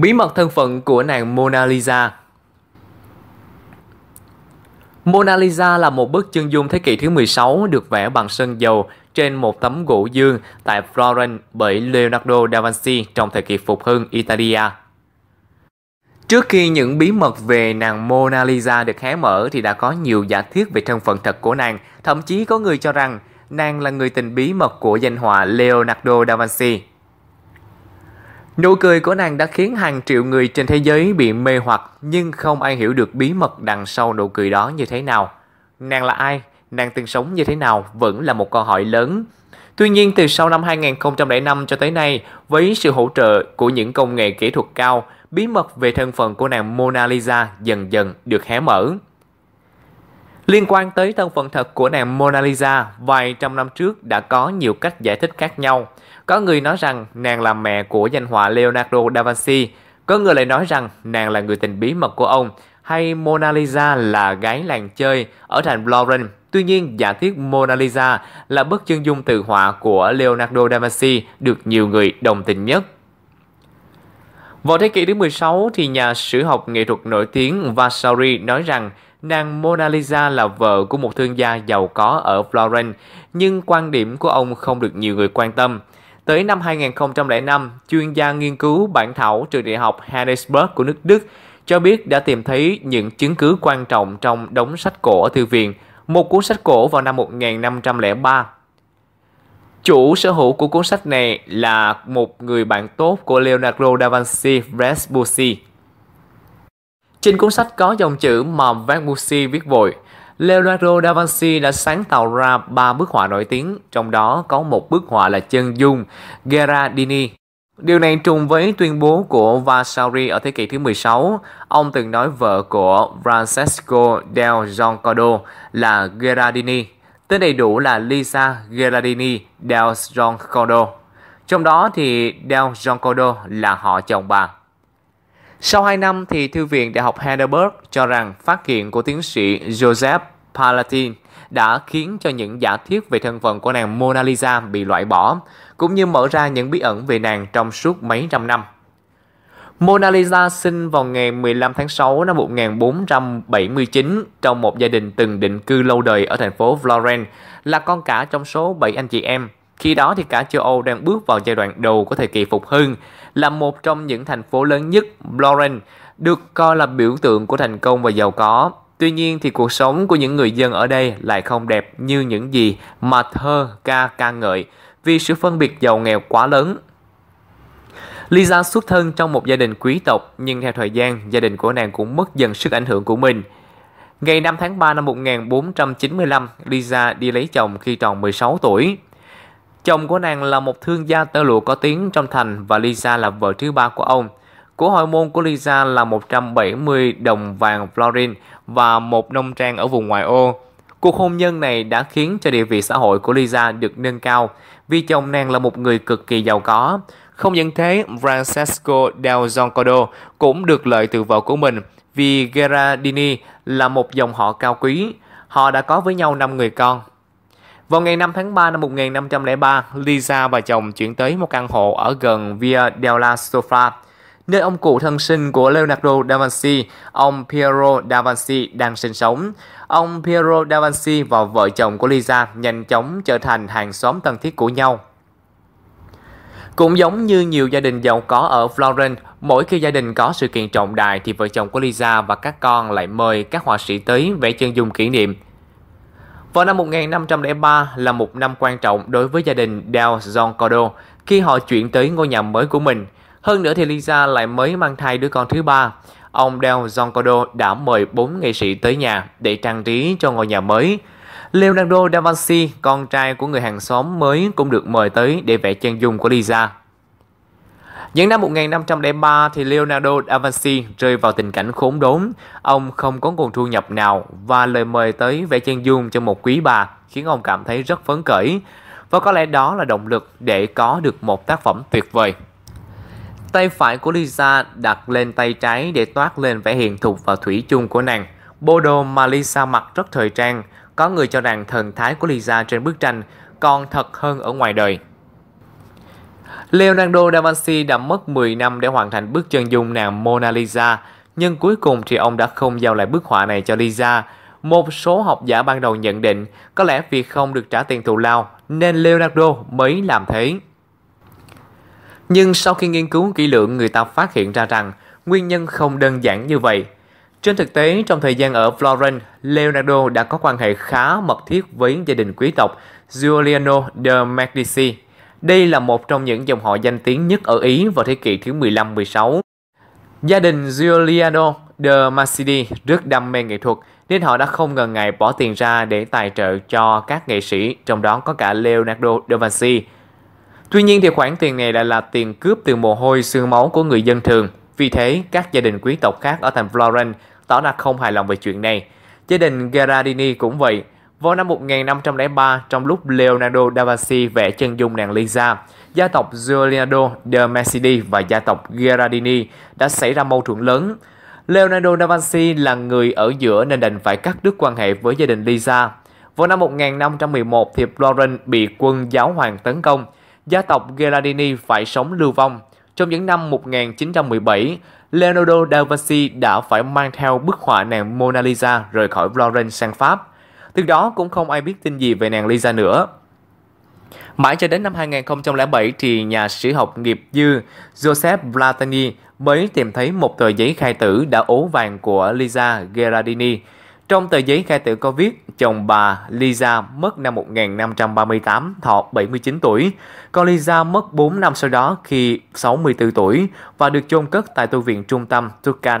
Bí mật thân phận của nàng Mona Lisa Mona Lisa là một bức chân dung thế kỷ thứ 16 được vẽ bằng sơn dầu trên một tấm gỗ dương tại Florence bởi Leonardo da Vinci trong thời kỳ phục hưng Italia. Trước khi những bí mật về nàng Mona Lisa được hé mở thì đã có nhiều giả thuyết về thân phận thật của nàng, thậm chí có người cho rằng nàng là người tình bí mật của danh họa Leonardo da Vinci. Nụ cười của nàng đã khiến hàng triệu người trên thế giới bị mê hoặc nhưng không ai hiểu được bí mật đằng sau nụ cười đó như thế nào. Nàng là ai? Nàng từng sống như thế nào? Vẫn là một câu hỏi lớn. Tuy nhiên từ sau năm 2005 cho tới nay, với sự hỗ trợ của những công nghệ kỹ thuật cao, bí mật về thân phận của nàng Mona Lisa dần dần được hé mở. Liên quan tới thân phận thật của nàng Mona Lisa, vài trăm năm trước đã có nhiều cách giải thích khác nhau. Có người nói rằng nàng là mẹ của danh họa Leonardo da Vinci, có người lại nói rằng nàng là người tình bí mật của ông, hay Mona Lisa là gái làng chơi ở thành Florence. Tuy nhiên, giả thuyết Mona Lisa là bức chân dung tự họa của Leonardo da Vinci được nhiều người đồng tình nhất. Vào thế kỷ thứ 16 thì nhà sử học nghệ thuật nổi tiếng Vasari nói rằng Nàng Mona Lisa là vợ của một thương gia giàu có ở Florence, nhưng quan điểm của ông không được nhiều người quan tâm. Tới năm 2005, chuyên gia nghiên cứu bản thảo trường đại học Heidelberg của nước Đức cho biết đã tìm thấy những chứng cứ quan trọng trong đống sách cổ ở thư viện, một cuốn sách cổ vào năm 1503. Chủ sở hữu của cuốn sách này là một người bạn tốt của Leonardo da Vinci Vespucci. Trên cuốn sách có dòng chữ mà Van Bussy viết vội, Leonardo da Vinci đã sáng tạo ra ba bức họa nổi tiếng, trong đó có một bức họa là chân dung Gherardini. Điều này trùng với tuyên bố của Vasari ở thế kỷ thứ 16. Ông từng nói vợ của Francesco del Giocondo là Gherardini. Tên đầy đủ là Lisa Gherardini del Giocondo, Trong đó thì del Giocondo là họ chồng bà. Sau 2 năm thì Thư viện Đại học Heidelberg cho rằng phát hiện của tiến sĩ Joseph Palatin đã khiến cho những giả thuyết về thân phận của nàng Mona Lisa bị loại bỏ, cũng như mở ra những bí ẩn về nàng trong suốt mấy trăm năm. Mona Lisa sinh vào ngày 15 tháng 6 năm 1479 trong một gia đình từng định cư lâu đời ở thành phố Florence, là con cả trong số 7 anh chị em. Khi đó thì cả châu Âu đang bước vào giai đoạn đầu của thời kỳ phục hưng, là một trong những thành phố lớn nhất, Florence được coi là biểu tượng của thành công và giàu có. Tuy nhiên thì cuộc sống của những người dân ở đây lại không đẹp như những gì mà thơ ca ca ngợi vì sự phân biệt giàu nghèo quá lớn. Lisa xuất thân trong một gia đình quý tộc nhưng theo thời gian gia đình của nàng cũng mất dần sức ảnh hưởng của mình. Ngày 5 tháng 3 năm 1495, Lisa đi lấy chồng khi tròn 16 tuổi. Chồng của nàng là một thương gia tơ lụa có tiếng trong thành và Lisa là vợ thứ ba của ông. Của hồi môn của Lisa là 170 đồng vàng florin và một nông trang ở vùng ngoại ô. Cuộc hôn nhân này đã khiến cho địa vị xã hội của Lisa được nâng cao vì chồng nàng là một người cực kỳ giàu có. Không những thế, Francesco del Zoncodo cũng được lợi từ vợ của mình vì Gherardini là một dòng họ cao quý. Họ đã có với nhau 5 người con. Vào ngày 5 tháng 3 năm 1503, Lisa và chồng chuyển tới một căn hộ ở gần Via della Sofra, nơi ông cụ thân sinh của Leonardo da Vinci, ông Piero da Vinci đang sinh sống. Ông Piero da Vinci và vợ chồng của Lisa nhanh chóng trở thành hàng xóm thân thiết của nhau. Cũng giống như nhiều gia đình giàu có ở Florence, mỗi khi gia đình có sự kiện trọng đại thì vợ chồng của Lisa và các con lại mời các họa sĩ tới vẽ chân dung kỷ niệm vào năm 1503 là một năm quan trọng đối với gia đình Dao John Cordo khi họ chuyển tới ngôi nhà mới của mình. Hơn nữa thì Lisa lại mới mang thai đứa con thứ ba. Ông Dao John Cordo đã mời bốn nghệ sĩ tới nhà để trang trí cho ngôi nhà mới. Leonardo da Vinci, con trai của người hàng xóm mới cũng được mời tới để vẽ chân dung của Lisa. Những năm 1503 thì Leonardo da Vinci rơi vào tình cảnh khốn đốn. Ông không có nguồn thu nhập nào và lời mời tới vẽ chân dung cho một quý bà khiến ông cảm thấy rất phấn khởi. Và có lẽ đó là động lực để có được một tác phẩm tuyệt vời. Tay phải của Lisa đặt lên tay trái để toát lên vẻ hiện thục và thủy chung của nàng. Bộ đồ mà Lisa mặc rất thời trang, có người cho rằng thần thái của Lisa trên bức tranh còn thật hơn ở ngoài đời. Leonardo da Vinci đã mất 10 năm để hoàn thành bức chân dung nàng Mona Lisa, nhưng cuối cùng thì ông đã không giao lại bức họa này cho Lisa. Một số học giả ban đầu nhận định có lẽ vì không được trả tiền thù lao nên Leonardo mới làm thế. Nhưng sau khi nghiên cứu kỹ lưỡng người ta phát hiện ra rằng nguyên nhân không đơn giản như vậy. Trên thực tế, trong thời gian ở Florence, Leonardo đã có quan hệ khá mật thiết với gia đình quý tộc Giuliano de Medici. Đây là một trong những dòng họ danh tiếng nhất ở Ý vào thế kỷ thứ 15-16. Gia đình Giuliano de Masidi rất đam mê nghệ thuật nên họ đã không ngần ngại bỏ tiền ra để tài trợ cho các nghệ sĩ, trong đó có cả Leonardo da Vinci. Tuy nhiên thì khoản tiền này lại là tiền cướp từ mồ hôi xương máu của người dân thường. Vì thế, các gia đình quý tộc khác ở thành Florence tỏ ra không hài lòng về chuyện này. Gia đình Gherardini cũng vậy, vào năm 1503, trong lúc Leonardo da Vinci vẽ chân dung nàng Lisa, gia tộc Giuliano de Medici và gia tộc Gherardini đã xảy ra mâu thuẫn lớn. Leonardo da Vinci là người ở giữa nên đành phải cắt đứt quan hệ với gia đình Lisa. Vào năm 1511 thì Florence bị quân giáo hoàng tấn công, gia tộc Gherardini phải sống lưu vong. Trong những năm 1917, Leonardo da Vinci đã phải mang theo bức họa nàng Mona Lisa rời khỏi Florence sang Pháp. Từ đó cũng không ai biết tin gì về nàng Lisa nữa. Mãi cho đến năm 2007 thì nhà sử học nghiệp dư Joseph Blatany mới tìm thấy một tờ giấy khai tử đã ố vàng của Lisa Gherardini. Trong tờ giấy khai tử có viết chồng bà Lisa mất năm 1538, thọ 79 tuổi. còn Lisa mất 4 năm sau đó khi 64 tuổi và được chôn cất tại tu viện trung tâm Turkan,